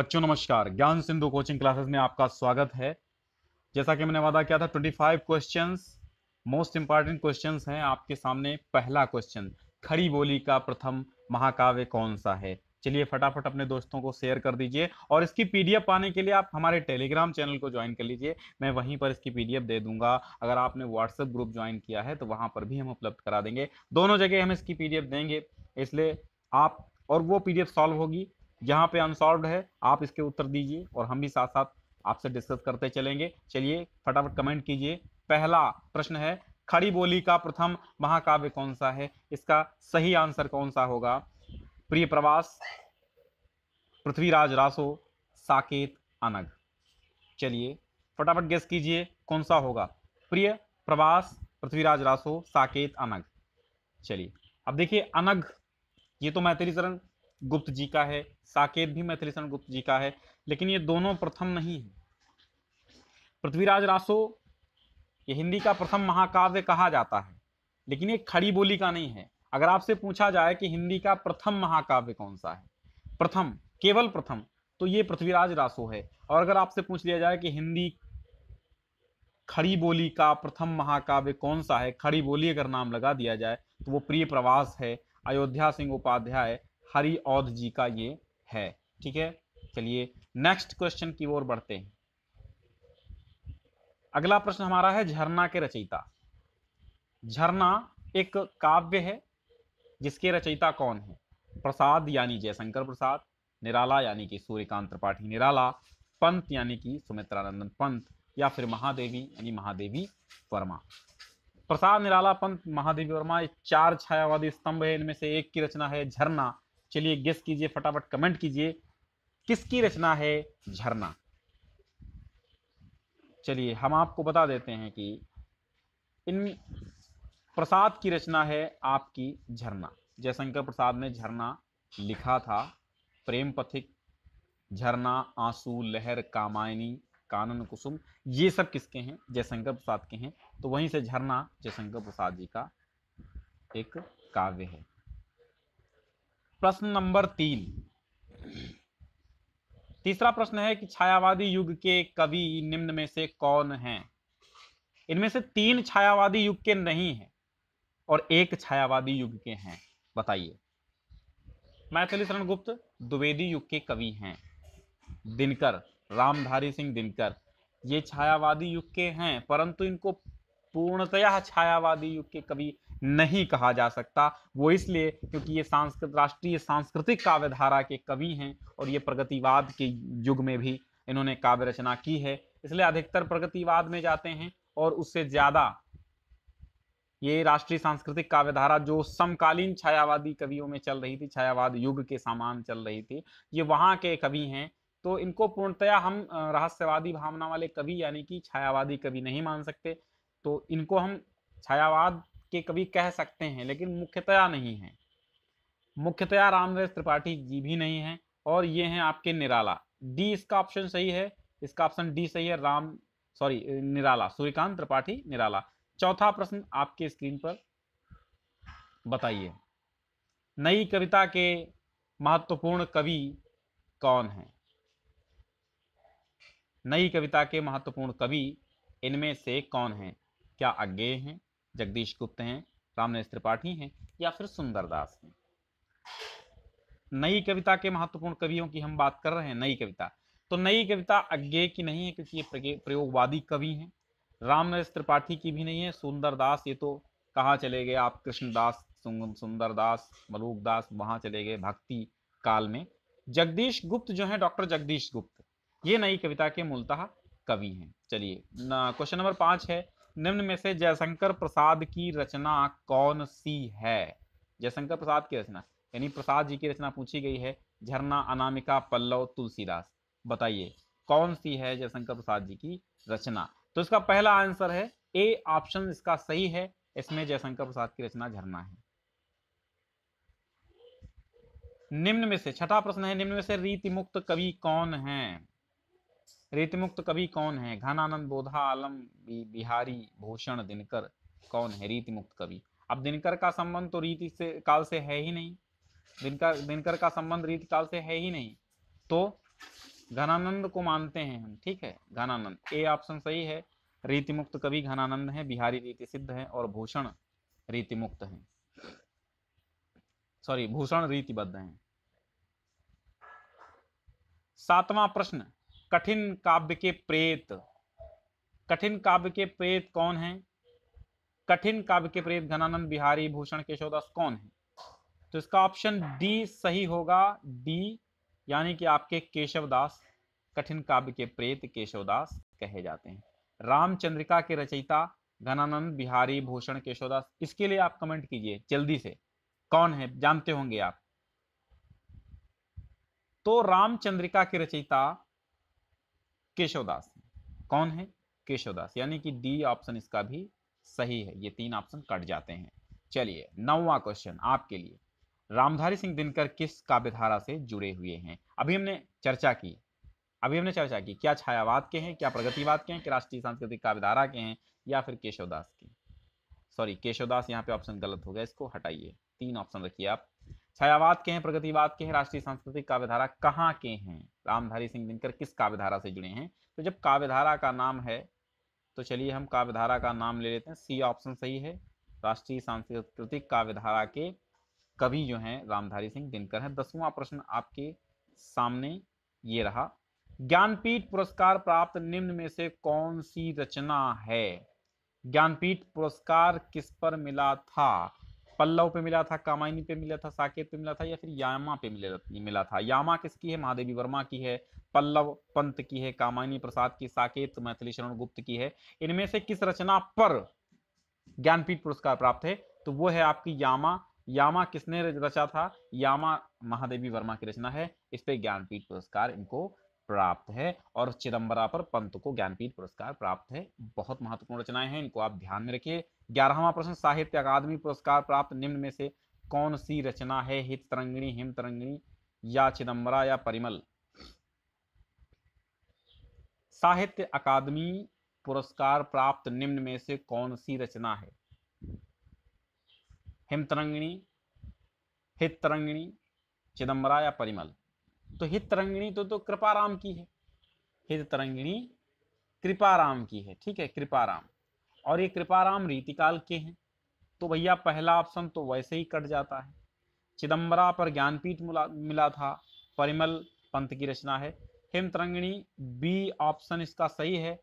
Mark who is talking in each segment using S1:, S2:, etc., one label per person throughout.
S1: बच्चों नमस्कार ज्ञान सिंधु कोचिंग क्लासेस में आपका स्वागत है जैसा कि मैंने वादा किया था 25 क्वेश्चंस मोस्ट इंपॉर्टेंट क्वेश्चंस हैं आपके सामने पहला क्वेश्चन खड़ी बोली का प्रथम महाकाव्य कौन सा है चलिए फटाफट अपने दोस्तों को शेयर कर दीजिए और इसकी पीडीएफ पाने के लिए आप हमारे टेलीग्राम चैनल को ज्वाइन कर लीजिए मैं वहीं पर इसकी पीडीएफ दे दूंगा अगर आपने व्हाट्सएप ग्रुप ज्वाइन किया है तो वहां पर भी हम उपलब्ध करा देंगे दोनों जगह हम इसकी पीडीएफ देंगे इसलिए आप और वो पीडीएफ सॉल्व होगी यहाँ पे अनसॉल्व है आप इसके उत्तर दीजिए और हम भी साथ साथ आपसे डिस्कस करते चलेंगे चलिए फटाफट कमेंट कीजिए पहला प्रश्न है खड़ी बोली का प्रथम महाकाव्य कौन सा है इसका सही आंसर कौन सा होगा प्रिय प्रवास पृथ्वीराज रासो साकेत अनग चलिए फटाफट गेस कीजिए कौन सा होगा प्रिय प्रवास पृथ्वीराज रासो साकेत अनग चलिए अब देखिए अनग ये तो मैत्रीचरण गुप्त जी का है साकेत भी मैथिली शरण गुप्त जी का है लेकिन ये दोनों प्रथम नहीं है पृथ्वीराज रासो ये हिंदी का प्रथम महाकाव्य कहा जाता है लेकिन ये खड़ी बोली का नहीं है अगर आपसे पूछा जाए कि हिंदी का प्रथम महाकाव्य कौन सा है प्रथम केवल प्रथम तो ये पृथ्वीराज रासो है और अगर आपसे पूछ लिया जाए कि हिंदी खड़ी बोली का प्रथम महाकाव्य कौन सा है खड़ी बोली अगर नाम लगा दिया जाए तो वो प्रिय प्रवास है अयोध्या सिंह उपाध्याय हरिऔध जी का ये है ठीक है चलिए नेक्स्ट क्वेश्चन की ओर बढ़ते हैं अगला प्रश्न हमारा है झरना के रचयिता झरना एक काव्य है जिसके रचयिता कौन है प्रसाद यानी जयशंकर प्रसाद निराला यानी कि सूर्यकांत त्रिपाठी निराला पंत यानी कि सुमित्रानंदन पंत या फिर महादेवी यानी महादेवी वर्मा प्रसाद निराला पंत महादेवी वर्मा ये चार छायावादी स्तंभ है इनमें से एक की रचना है झरना चलिए गेस कीजिए फटाफट कमेंट कीजिए किसकी रचना है झरना चलिए हम आपको बता देते हैं कि इन प्रसाद की रचना है आपकी झरना जयशंकर प्रसाद ने झरना लिखा था प्रेम पथिक झरना आंसू लहर कामायनी कानन कुसुम ये सब किसके हैं जयशंकर प्रसाद के हैं तो वहीं से झरना जयशंकर प्रसाद जी का एक काव्य है प्रश्न नंबर तीन तीसरा प्रश्न है कि छायावादी युग के कवि निम्न में से कौन हैं इनमें से तीन छायावादी युग के नहीं हैं और एक छायावादी युग के हैं बताइए मैथिली शरण गुप्त द्विवेदी युग के कवि हैं दिनकर रामधारी सिंह दिनकर ये छायावादी युग के हैं परंतु इनको पूर्णतया छायावादी युग के कवि नहीं कहा जा सकता वो इसलिए क्योंकि ये सांस्कृत राष्ट्रीय सांस्कृतिक काव्यधारा के कवि हैं और ये प्रगतिवाद के युग में भी इन्होंने काव्य रचना की है इसलिए अधिकतर प्रगतिवाद में जाते हैं और उससे ज़्यादा ये राष्ट्रीय सांस्कृतिक काव्यधारा जो समकालीन छायावादी कवियों में चल रही थी छायावाद युग के सामान चल रही थी ये वहाँ के कवि हैं तो इनको पूर्णतया हम रहस्यवादी भावना वाले कवि यानी कि छायावादी कवि नहीं मान सकते तो इनको हम छायावाद के कवि कह सकते हैं लेकिन मुख्यतया नहीं है मुख्यतया रामवेश त्रिपाठी जी भी नहीं है और ये हैं आपके निराला डी इसका ऑप्शन सही है इसका ऑप्शन डी सही है राम सॉरी निराला सूर्यकांत त्रिपाठी निराला चौथा प्रश्न आपके स्क्रीन पर बताइए नई कविता के महत्वपूर्ण कवि कौन है नई कविता के महत्वपूर्ण कवि इनमें से कौन है क्या अज्ञेय हैं जगदीश गुप्त हैं रामनेश त्रिपाठी हैं या फिर सुंदरदास हैं नई कविता के महत्वपूर्ण कवियों की हम बात कर रहे हैं नई कविता तो नई कविता अज्ञे की नहीं है क्योंकि ये प्रयोगवादी कवि हैं रामनरेश त्रिपाठी की भी नहीं है सुंदरदास ये तो कहाँ चले गए आप कृष्णदास सुंदरदास मलूकदास वहाँ चले गए भक्ति काल में जगदीश गुप्त जो है डॉक्टर जगदीश गुप्त ये नई कविता के मूलतः कवि हैं चलिए क्वेश्चन नंबर पाँच है निम्न में से जयशंकर प्रसाद की रचना कौन सी है जयशंकर प्रसाद की रचना यानी प्रसाद जी की रचना पूछी गई है झरना अनामिका पल्लव तुलसीदास बताइए कौन सी है जयशंकर प्रसाद जी की रचना तो इसका पहला आंसर है ए ऑप्शन इसका सही है इसमें जयशंकर प्रसाद की रचना झरना है निम्न में से छठा प्रश्न है निम्न में से रीति मुक्त कवि कौन है रीतिमुक्त कवि कौन है घनानंद बोधा आलम बिहारी भूषण दिनकर कौन है रीतिमुक्त कवि अब दिनकर का संबंध तो रीति से काल से है ही नहीं दिनकर दिनकर का संबंध रीति काल से है ही नहीं तो घनानंद को मानते हैं हम ठीक है घनानंद ए ऑप्शन सही है रीतिमुक्त कवि घनानंद है बिहारी रीति सिद्ध है और भूषण रीतिमुक्त है सॉरी भूषण रीतिबद्ध है सातवां प्रश्न कठिन काव्य के प्रेत कठिन काव्य के प्रेत कौन हैं कठिन काव्य के प्रेत घनानंद बिहारी भूषण केशवदास कौन है तो इसका ऑप्शन डी सही होगा डी यानी कि आपके केशवदास कठिन काव्य के प्रेत केशवदास कहे जाते हैं रामचंद्रिका के रचयिता घनानंद बिहारी भूषण केशवदास इसके लिए आप कमेंट कीजिए जल्दी से कौन है जानते होंगे आप तो रामचंद्रिका की रचयिता केशवदास कौन है केशवदास यानी कि डी ऑप्शन इसका भी सही है ये तीन ऑप्शन कट जाते हैं चलिए नौवा क्वेश्चन आपके लिए रामधारी सिंह दिनकर किस काव्यधारा से जुड़े हुए हैं अभी हमने चर्चा की अभी हमने चर्चा की क्या छायावाद के हैं क्या प्रगतिवाद के हैं क्या राष्ट्रीय सांस्कृतिक काव्यधारा के हैं या फिर केशवदास के सॉरी केशवदास यहाँ पे ऑप्शन गलत हो गया इसको हटाइए तीन ऑप्शन रखिए आप छायावाद के हैं प्रगतिवाद के हैं राष्ट्रीय सांस्कृतिक काव्यधारा कहाँ के हैं रामधारी सिंह दिनकर किस काव्यधारा से जुड़े हैं तो जब काव्यधारा का नाम है तो चलिए हम काव्यधारा का नाम ले लेते हैं सी ऑप्शन सही है राष्ट्रीय सांस्कृतिक काव्यधारा के कवि जो हैं रामधारी सिंह दिनकर हैं दसवां प्रश्न आपके सामने ये रहा ज्ञानपीठ पुरस्कार प्राप्त निम्न में से कौन सी रचना है ज्ञानपीठ पुरस्कार किस पर मिला था पल्लव पे मिला था कामायनी पे मिला था साकेत पे मिला था या फिर यामा पे मिला मिला था यामा किसकी है महादेवी वर्मा की है पल्लव पंत की है कामायनी प्रसाद की साकेत मैथिली शरण गुप्त की है इनमें से किस रचना पर ज्ञानपीठ पुरस्कार प्राप्त है तो वो है आपकी यामा यामा किसने रचा था यामा महादेवी वर्मा की रचना है इस पे ज्ञानपीठ पुरस्कार इनको प्राप्त है और चिदम्बरा पर पंत को ज्ञानपीठ पुरस्कार प्राप्त है बहुत महत्वपूर्ण रचनाएं हैं इनको आप ध्यान में रखिए ग्यारहवा प्रश्न साहित्य अकादमी पुरस्कार प्राप्त निम्न में से कौन सी रचना है हित तरंगिणी हिम तरंगिणी या चिदम्बरा या परिमल साहित्य अकादमी पुरस्कार प्राप्त निम्न में से कौन सी रचना है हिम तरंगिणी हित तरंगिणी चिदम्बरा या परिमल तो हित तरंगिणी तो, तो कृपाराम की है हित तरंगिणी कृपाराम की है ठीक है कृपाराम और ये कृपाराम रीतिकाल के हैं तो भैया पहला ऑप्शन तो वैसे ही कट जाता है चिदम्बरा पर ज्ञानपीठ मिला था परिमल पंत की रचना है हिम तरंगिणी बी ऑप्शन इसका सही है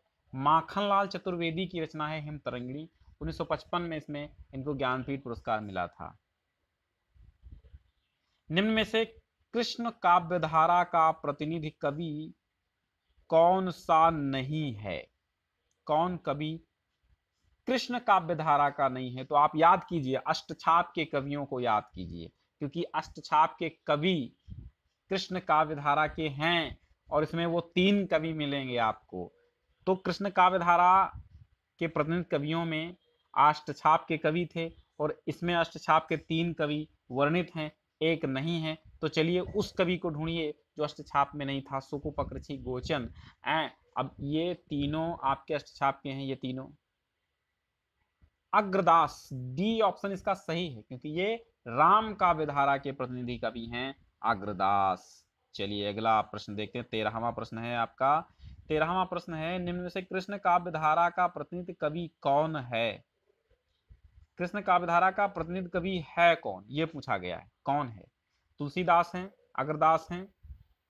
S1: माखनलाल चतुर्वेदी की रचना है हिम तरंगिणी 1955 में इसमें इनको ज्ञानपीठ पुरस्कार मिला था निम्न में से कृष्ण काव्यधारा का प्रतिनिधि कवि कौन सा नहीं है कौन कवि कृष्ण काव्यधारा का नहीं है तो आप याद कीजिए अष्टछाप के कवियों को याद कीजिए क्योंकि अष्टछाप के कवि कृष्ण काव्यधारा के हैं और इसमें वो तीन कवि मिलेंगे आपको तो कृष्ण काव्यधारा के प्रतिनिधि कवियों में अष्टछाप के कवि थे और इसमें अष्टछाप के तीन कवि वर्णित हैं एक नहीं है तो चलिए उस कवि को ढूंढिए जो अष्टछाप में नहीं था सुकु पकृी गोचन ए अब ये तीनों आपके अष्टछाप के हैं ये तीनों अग्रदास डी ऑप्शन इसका सही है क्योंकि ये राम धारा के प्रतिनिधि कवि हैं अग्रदास चलिए अगला प्रश्न देखते हैं तेरहवा प्रश्न है आपका तेरहवा प्रश्न है निम्न में से कृष्ण काव्य धारा का प्रतिनिधि कवि कौन है कृष्ण काव्यधारा का प्रतिनिधि कवि है कौन ये पूछा गया है कौन है तुलसीदास हैं अग्रदास हैं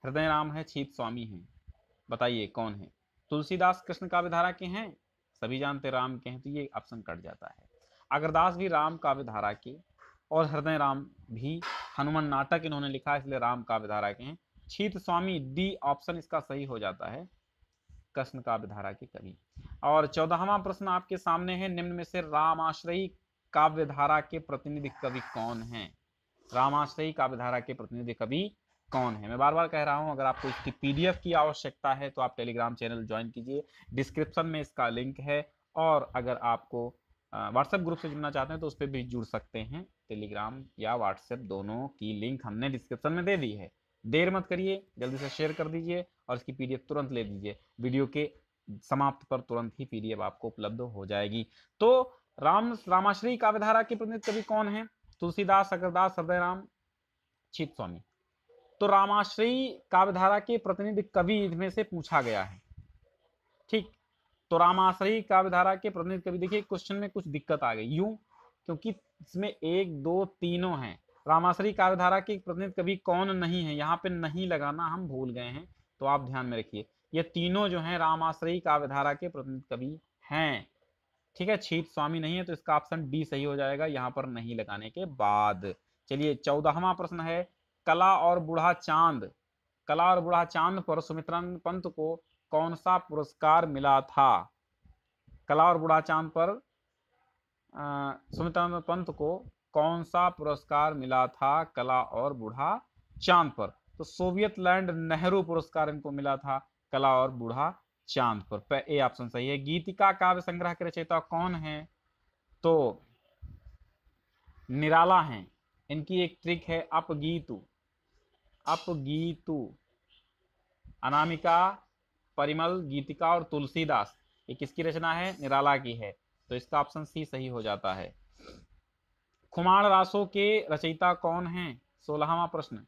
S1: हृदय राम है छीप स्वामी हैं बताइए कौन है तुलसीदास कृष्ण काव्यधारा के हैं सभी जानते राम के हैं तो ये ऑप्शन कट जाता है अग्रदास भी राम काव्यधारा के और हृदय राम भी हनुमान नाटक इन्होंने लिखा इसलिए राम काव्यधारा के हैं छीत स्वामी डी ऑप्शन इसका सही हो जाता है कृष्ण काव्यधारा के कवि और चौदहवा प्रश्न आपके सामने है निम्न में से राम आश्रयी काव्यधारा के प्रतिनिधि कवि कौन हैं रामाश्रयी काव्यधारा के प्रतिनिधि कवि कौन है मैं बार बार कह रहा हूं अगर आपको इसकी पीडीएफ की आवश्यकता है तो आप टेलीग्राम चैनल ज्वाइन कीजिए डिस्क्रिप्शन में इसका लिंक है और अगर आपको व्हाट्सएप ग्रुप से जुड़ना चाहते हैं तो उस पर भी जुड़ सकते हैं टेलीग्राम या व्हाट्सएप दोनों की लिंक हमने डिस्क्रिप्शन में दे दी है देर मत करिए जल्दी से शेयर कर दीजिए और इसकी पीडीएफ तुरंत ले दीजिए वीडियो के समाप्त पर तुरंत ही पीडीएफ आपको उपलब्ध हो जाएगी तो राम रामाश्री काव्यधारा के प्रतिनिधि कवि कौन है तुलसीदास सकरदास राम छित स्वामी तो रामाश्रयी काव्यधारा के प्रतिनिधि कवि इसमें से पूछा गया है ठीक तो रामाश्रयी काव्यधारा के प्रतिनिधि कवि देखिए क्वेश्चन में कुछ दिक्कत आ गई यूं क्योंकि इसमें एक दो तीनों हैं रामाश्री काव्यधारा के प्रतिनिधि कवि कौन नहीं है यहाँ पे नहीं लगाना हम भूल गए हैं तो आप ध्यान में रखिए ये तीनों जो हैं रामाश्रयी काव्यधारा के प्रतिनिधि कवि हैं ठीक है छीप स्वामी नहीं है तो इसका ऑप्शन डी सही हो जाएगा यहाँ पर नहीं लगाने के बाद चलिए चौदहवा प्रश्न है कला और बूढ़ा चांद कला और बूढ़ा चांद पर सुमित्रन पंत को कौन सा पुरस्कार मिला था कला और बूढ़ा चांद पर सुमित्रानंद पंत को कौन सा पुरस्कार मिला था कला और बूढ़ा चांद पर तो सोवियत लैंड नेहरू पुरस्कार इनको मिला था कला और बूढ़ा चांदपुर ए ऑप्शन सही है गीतिका काव्य संग्रह के रचयिता कौन है तो निराला हैं इनकी एक ट्रिक है अपगीतु अपगीतु अनामिका परिमल गीतिका और तुलसीदास ये किसकी रचना है निराला की है तो इसका ऑप्शन सी सही हो जाता है खुमाण रासो के रचयिता कौन है सोलहवा प्रश्न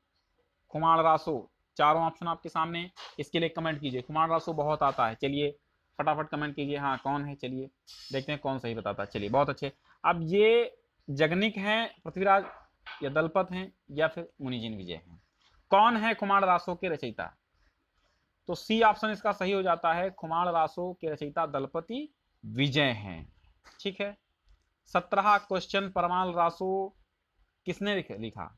S1: खुमाण रासो चारों ऑप्शन आपके सामने इसके लिए कमेंट कीजिए कुमार रासो बहुत आता है चलिए फटाफट कमेंट कीजिए हाँ कौन है चलिए देखते हैं कौन सही बताता है चलिए बहुत अच्छे अब ये जगनिक हैं पृथ्वीराज या दलपत हैं या फिर मुनिजिन विजय हैं कौन है कुमार रासो के रचयिता तो सी ऑप्शन इसका सही हो जाता है कुमार रासो के रचयिता दलपति विजय हैं ठीक है सत्रह क्वेश्चन परमाल रासो किसने लिखा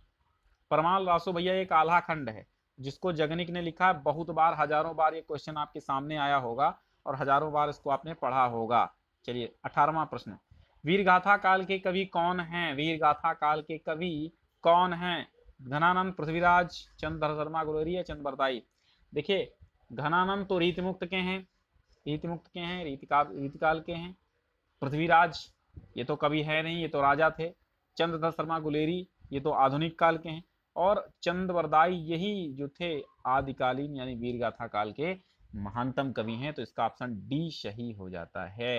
S1: परमाल रासो भैया एक आल्हा खंड है जिसको जगनिक ने लिखा है बहुत बार हजारों बार ये क्वेश्चन आपके सामने आया होगा और हजारों बार इसको आपने पढ़ा होगा चलिए अठारवा प्रश्न वीर गाथा काल के कवि कौन हैं वीर गाथा काल के कवि कौन हैं घनानंद पृथ्वीराज चंद्र शर्मा गुलेरी या चंद देखिये घनानंद तो मुक्त के हैं मुक्त के हैं रीतिकाल रीतिकाल के हैं पृथ्वीराज ये तो कवि है नहीं ये तो राजा थे चंद्रधर शर्मा गुलेरी ये तो आधुनिक काल के हैं और चंदवरदाई यही जो थे आदिकालीन यानी वीरगाथा काल के महानतम कवि हैं तो इसका ऑप्शन डी सही हो जाता है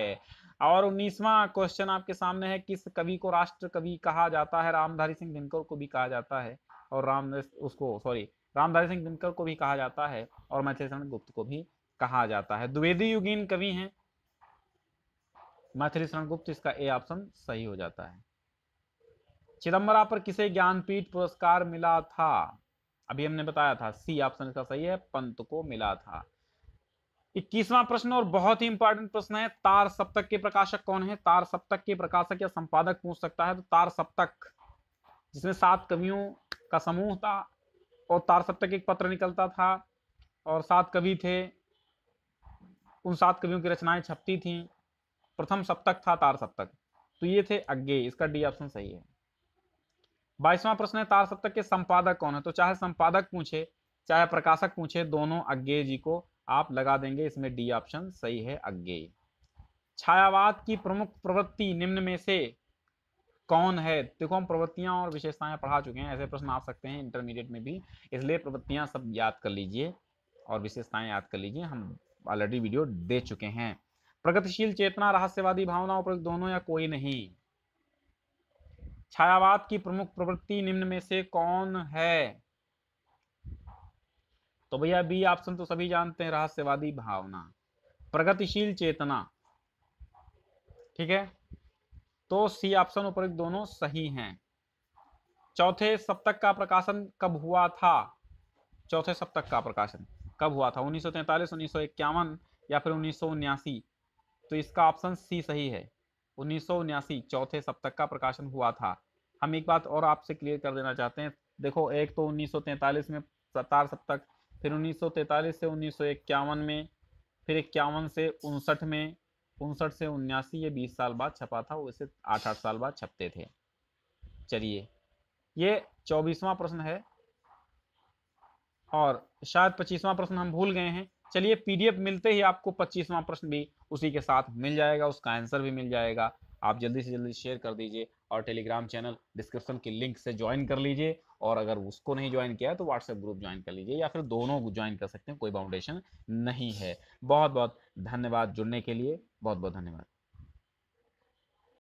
S1: और उन्नीसवा क्वेश्चन आपके सामने है किस कवि को राष्ट्र कवि कहा जाता है रामधारी सिंह दिनकर को भी कहा जाता है और राम उसको सॉरी रामधारी सिंह दिनकर को भी कहा जाता है और मैथिलीशरण गुप्त को भी कहा जाता है द्विवेदी युगीन कवि है मैथिलीशरण गुप्त इसका ए ऑप्शन सही हो जाता है चिदम्बरा पर किसे ज्ञानपीठ पुरस्कार मिला था अभी हमने बताया था सी ऑप्शन इसका सही है पंत को मिला था इक्कीसवां प्रश्न और बहुत ही इंपॉर्टेंट प्रश्न है तार सप्तक के प्रकाशक कौन है तार सप्तक के प्रकाशक या संपादक पूछ सकता है तो तार सप्तक जिसमें सात कवियों का समूह था और तार सप्तक एक पत्र निकलता था और सात कवि थे उन सात कवियों की रचनाएं छपती थी प्रथम सप्तक था तार सप्तक तो ये थे अज्ञे इसका डी ऑप्शन सही है बाईसवां प्रश्न है तार सप्तक के संपादक कौन है तो चाहे संपादक पूछे चाहे प्रकाशक पूछे दोनों अज्ञे जी को आप लगा देंगे इसमें डी ऑप्शन सही है अज्ञे छायावाद की प्रमुख प्रवृत्ति निम्न में से कौन है देखो हम प्रवृत्तियां और विशेषताएं पढ़ा चुके हैं ऐसे प्रश्न आ सकते हैं इंटरमीडिएट में भी इसलिए प्रवृत्तियां सब याद कर लीजिए और विशेषताएं याद कर लीजिए हम ऑलरेडी वीडियो दे चुके हैं प्रगतिशील चेतना रहस्यवादी भावना उपयुक्त दोनों या कोई नहीं छायावाद की प्रमुख प्रवृत्ति निम्न में से कौन है तो भैया बी ऑप्शन तो सभी जानते हैं रहस्यवादी भावना प्रगतिशील चेतना ठीक है तो सी ऑप्शन उपयुक्त दोनों सही हैं चौथे सप्तक का प्रकाशन कब हुआ था चौथे सप्तक का प्रकाशन कब हुआ था 1943, 1951 या फिर उन्नीस तो इसका ऑप्शन सी सही है उन्नीस चौथे सप्तक का प्रकाशन हुआ था हम एक बात और आपसे क्लियर कर देना चाहते हैं देखो एक तो 1943 में सतार सप्तक फिर 1943 से उन्नीस में फिर इक्यावन से उनसठ में उनसठ से उन्यासी ये बीस साल बाद छपा था वैसे आठ आठ साल बाद छपते थे चलिए ये चौबीसवां प्रश्न है और शायद पच्चीसवां प्रश्न हम भूल गए हैं चलिए पीडीएफ मिलते ही आपको पच्चीसवां प्रश्न भी उसी के साथ मिल जाएगा उसका आंसर भी मिल जाएगा आप जल्दी से जल्दी शेयर कर दीजिए और टेलीग्राम चैनल डिस्क्रिप्शन के लिंक से ज्वाइन कर लीजिए और अगर उसको नहीं ज्वाइन किया तो व्हाट्सएप ग्रुप ज्वाइन कर लीजिए या फिर दोनों ज्वाइन कर सकते हैं कोई बाउंडेशन नहीं है बहुत बहुत धन्यवाद जुड़ने के लिए बहुत बहुत धन्यवाद